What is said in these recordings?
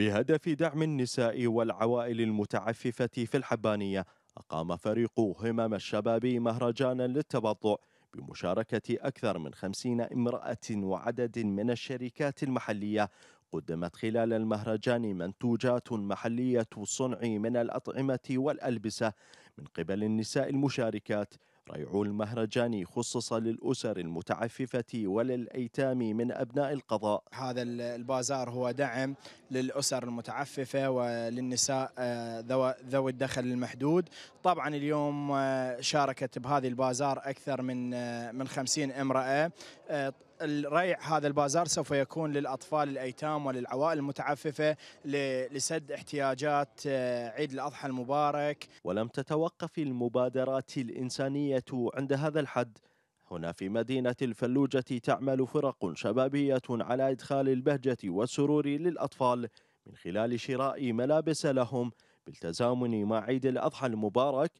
بهدف دعم النساء والعوائل المتعففة في الحبانية أقام فريق همم الشباب مهرجانا للتبضع بمشاركة أكثر من خمسين امرأة وعدد من الشركات المحلية قدمت خلال المهرجان منتوجات محلية الصنع من الأطعمة والألبسة من قبل النساء المشاركات ريع المهرجان خصص للأسر المتعففة وللأيتام من أبناء القضاء هذا البازار هو دعم للأسر المتعففة وللنساء آه، ذوي الدخل المحدود طبعا اليوم آه، شاركت بهذه البازار أكثر من آه، من خمسين امرأة الريع هذا البازار سوف يكون للأطفال الأيتام وللعوائل المتعففة لسد احتياجات آه، عيد الأضحى المبارك ولم تتوقف المبادرات الإنسانية عند هذا الحد هنا في مدينة الفلوجة تعمل فرق شبابية على إدخال البهجة والسرور للأطفال من خلال شراء ملابس لهم بالتزامن مع عيد الأضحى المبارك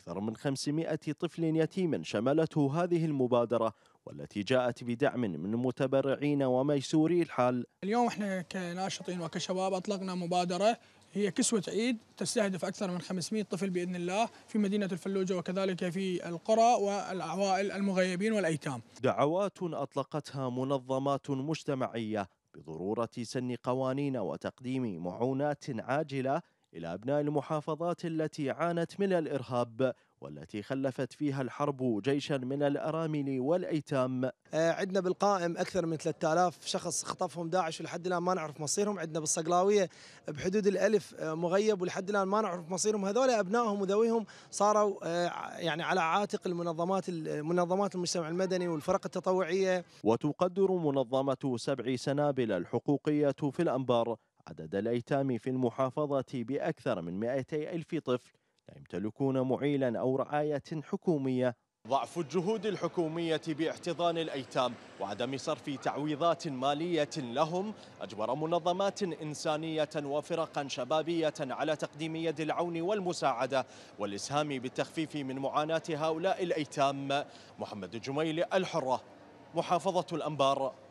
أكثر من 500 طفل يتيم شملته هذه المبادرة والتي جاءت بدعم من متبرعين وميسوري الحال اليوم احنا كناشطين وكشباب أطلقنا مبادرة هي كسوة عيد تستهدف أكثر من 500 طفل بإذن الله في مدينة الفلوجة وكذلك في القرى والعوائل المغيبين والأيتام دعوات أطلقتها منظمات مجتمعية بضرورة سن قوانين وتقديم معونات عاجلة إلى أبناء المحافظات التي عانت من الإرهاب والتي خلفت فيها الحرب جيشا من الأرامل والأيتام آه، عندنا بالقائم أكثر من 3000 شخص خطفهم داعش ولحد الآن ما نعرف مصيرهم عندنا بالصقلاوية بحدود الألف آه، مغيب ولحد الآن ما نعرف مصيرهم هذول أبنائهم وذويهم صاروا آه، يعني على عاتق المنظمات المنظمات المجتمع المدني والفرق التطوعية وتقدر منظمة سبع سنابل الحقوقية في الأنبار عدد الأيتام في المحافظة بأكثر من 200 ألف طفل لا يمتلكون معيلا أو رعاية حكومية ضعف الجهود الحكومية باحتضان الأيتام وعدم صرف تعويضات مالية لهم أجبر منظمات إنسانية وفرقا شبابية على تقديم يد العون والمساعدة والإسهام بالتخفيف من معاناة هؤلاء الأيتام محمد جميل الحرة محافظة الأنبار